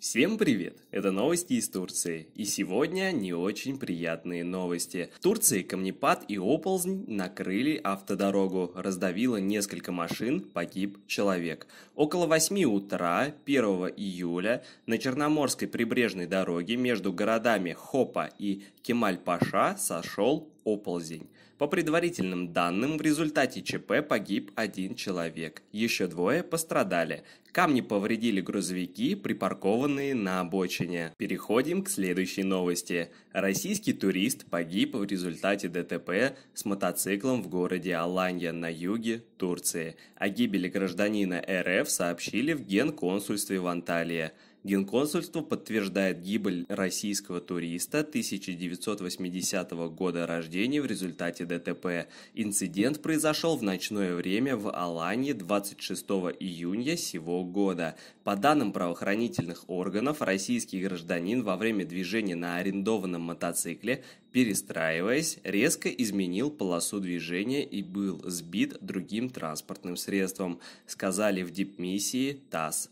Всем привет! Это новости из Турции. И сегодня не очень приятные новости. В Турции камнепад и оползнь накрыли автодорогу, раздавило несколько машин, погиб человек. Около 8 утра 1 июля на Черноморской прибрежной дороге между городами Хопа и Кемаль-Паша сошел оползень. По предварительным данным, в результате ЧП погиб один человек, еще двое пострадали. Камни повредили грузовики, припаркованные на обочине. Переходим к следующей новости. Российский турист погиб в результате ДТП с мотоциклом в городе Аланья на юге Турции. О гибели гражданина РФ сообщили в Генконсульстве в Анталии. Генконсульство подтверждает гибель российского туриста 1980 года рождения в результате ДТП. Инцидент произошел в ночное время в Алании 26 июня сего года. По данным правоохранительных органов, российский гражданин во время движения на арендованном мотоцикле перестраиваясь, резко изменил полосу движения и был сбит другим транспортным средством, сказали в дипмиссии ТАСС.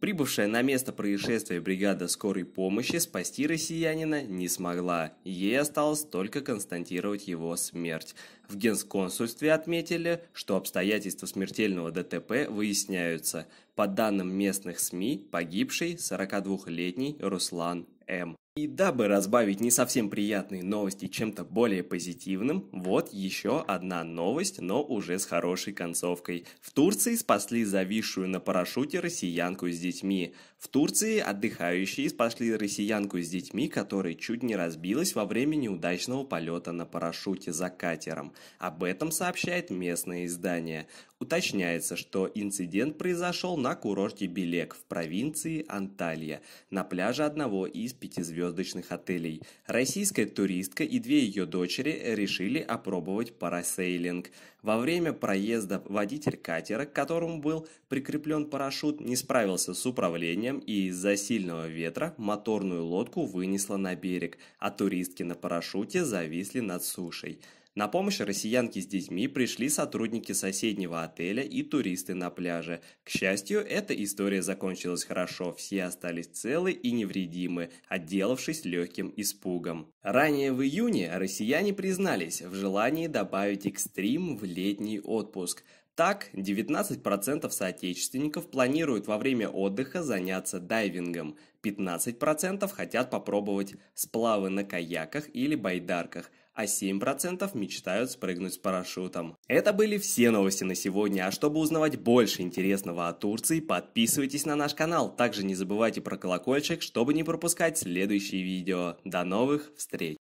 Прибывшая на место происшествия бригада скорой помощи спасти россиянина не смогла. Ей осталось только констатировать его смерть. В генсконсульстве отметили, что обстоятельства смертельного ДТП выясняются. По данным местных СМИ, погибший 42-летний Руслан М. И дабы разбавить не совсем приятные новости чем-то более позитивным, вот еще одна новость, но уже с хорошей концовкой. В Турции спасли зависшую на парашюте россиянку с детьми. В Турции отдыхающие спасли россиянку с детьми, которая чуть не разбилась во время неудачного полета на парашюте за катером. Об этом сообщает местное издание. Уточняется, что инцидент произошел на курорте Белек в провинции Анталья, на пляже одного из пятизвездочных отелей. Российская туристка и две ее дочери решили опробовать парасейлинг. Во время проезда водитель катера, к которому был прикреплен парашют, не справился с управлением и из-за сильного ветра моторную лодку вынесло на берег, а туристки на парашюте зависли над сушей. На помощь россиянке с детьми пришли сотрудники соседнего отеля и туристы на пляже. К счастью, эта история закончилась хорошо, все остались целы и невредимы, отделавшись легким испугом. Ранее в июне россияне признались в желании добавить экстрим в летний отпуск. Так, 19% соотечественников планируют во время отдыха заняться дайвингом, 15% хотят попробовать сплавы на каяках или байдарках, а 7% мечтают спрыгнуть с парашютом. Это были все новости на сегодня, а чтобы узнавать больше интересного о Турции, подписывайтесь на наш канал. Также не забывайте про колокольчик, чтобы не пропускать следующие видео. До новых встреч!